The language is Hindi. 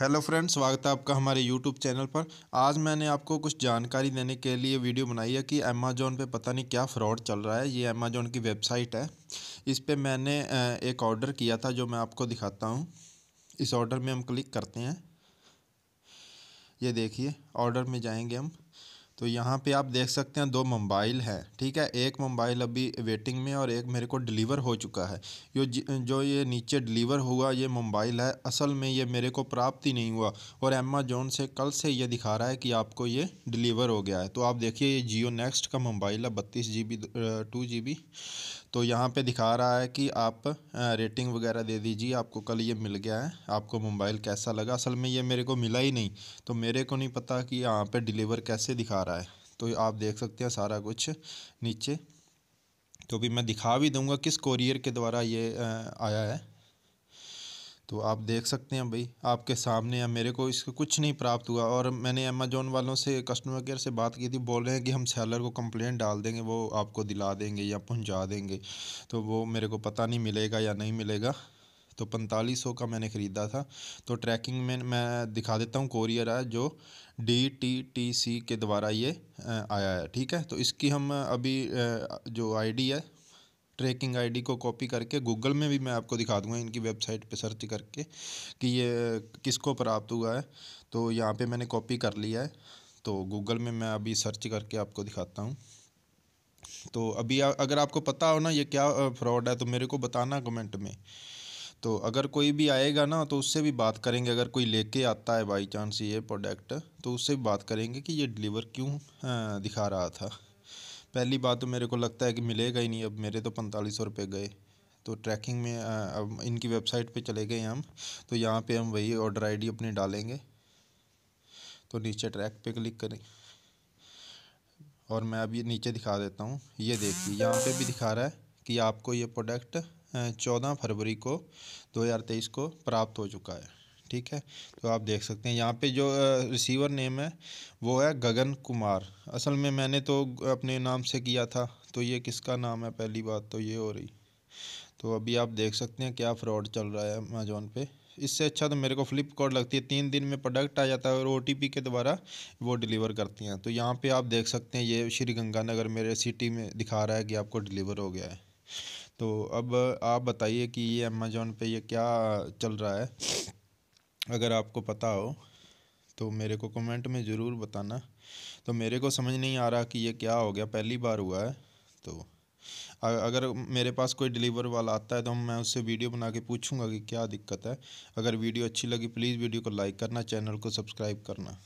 हेलो फ्रेंड्स स्वागत है आपका हमारे यूट्यूब चैनल पर आज मैंने आपको कुछ जानकारी देने के लिए वीडियो बनाई है कि अमेजोन पे पता नहीं क्या फ्रॉड चल रहा है ये अमेजोन की वेबसाइट है इस पर मैंने एक ऑर्डर किया था जो मैं आपको दिखाता हूँ इस ऑर्डर में हम क्लिक करते हैं ये देखिए ऑर्डर में जाएंगे हम तो यहाँ पे आप देख सकते हैं दो मोबाइल हैं ठीक है एक मोबाइल अभी वेटिंग में और एक मेरे को डिलीवर हो चुका है जो जो ये नीचे डिलीवर हुआ ये मोबाइल है असल में ये मेरे को प्राप्त ही नहीं हुआ और अमेजोन से कल से ये दिखा रहा है कि आपको ये डिलीवर हो गया है तो आप देखिए ये जियो नेक्स्ट का मोबाइल है बत्तीस G B two G B तो यहाँ पे दिखा रहा है कि आप रेटिंग वगैरह दे दीजिए आपको कल ये मिल गया है आपको मोबाइल कैसा लगा असल में ये मेरे को मिला ही नहीं तो मेरे को नहीं पता कि यहाँ पे डिलीवर कैसे दिखा रहा है तो आप देख सकते हैं सारा कुछ नीचे तो भी मैं दिखा भी दूँगा किस कोरियर के द्वारा ये आया है तो आप देख सकते हैं भाई आपके सामने है मेरे को इसका कुछ नहीं प्राप्त हुआ और मैंने अमेजोन वालों से कस्टमर केयर से बात की थी बोल रहे हैं कि हम सेलर को कंप्लेंट डाल देंगे वो आपको दिला देंगे या पहुंचा देंगे तो वो मेरे को पता नहीं मिलेगा या नहीं मिलेगा तो पैंतालीस सौ का मैंने ख़रीदा था तो ट्रैकिंग में मैं दिखा देता हूँ कोरियर है जो डी टी टी सी के द्वारा ये आया है ठीक है तो इसकी हम अभी जो आई है ट्रैकिंग आईडी को कॉपी करके गूगल में भी मैं आपको दिखा दूंगा इनकी वेबसाइट पे सर्च करके कि ये किसको प्राप्त हुआ है तो यहाँ पे मैंने कॉपी कर लिया है तो गूगल में मैं अभी सर्च करके आपको दिखाता हूँ तो अभी अगर आपको पता हो ना ये क्या फ्रॉड है तो मेरे को बताना कमेंट में तो अगर कोई भी आएगा ना तो उससे भी बात करेंगे अगर कोई लेके आता है बाई चांस ये प्रोडक्ट तो उससे भी बात करेंगे कि ये डिलीवर क्यों दिखा रहा था पहली बात तो मेरे को लगता है कि मिलेगा ही नहीं अब मेरे तो पैंतालीस सौ रुपये गए तो ट्रैकिंग में अब इनकी वेबसाइट पे चले गए हम तो यहाँ पे हम वही ऑर्डर आईडी अपनी डालेंगे तो नीचे ट्रैक पे क्लिक करें और मैं अब ये नीचे दिखा देता हूँ ये देखिए यहाँ पे भी दिखा रहा है कि आपको ये प्रोडक्ट चौदह फरवरी को 2023 को प्राप्त हो चुका है ठीक है तो आप देख सकते हैं यहाँ पे जो रिसीवर नेम है वो है गगन कुमार असल में मैंने तो अपने नाम से किया था तो ये किसका नाम है पहली बात तो ये हो रही तो अभी आप देख सकते हैं क्या फ़्रॉड चल रहा है अमेजोन पे इससे अच्छा तो मेरे को फ्लिपकार्ट लगती है तीन दिन में प्रोडक्ट आ जाता है और ओ के द्वारा वो डिलीवर करती हैं तो यहाँ पे आप देख सकते हैं ये श्री गंगानगर मेरे सिटी में दिखा रहा है कि आपको डिलीवर हो गया है तो अब आप बताइए कि ये अमेजोन पे ये क्या चल रहा है अगर आपको पता हो तो मेरे को कमेंट में ज़रूर बताना तो मेरे को समझ नहीं आ रहा कि ये क्या हो गया पहली बार हुआ है तो अगर मेरे पास कोई डिलीवर वाला आता है तो मैं उससे वीडियो बना के पूछूंगा कि क्या दिक्कत है अगर वीडियो अच्छी लगी प्लीज़ वीडियो को लाइक करना चैनल को सब्सक्राइब करना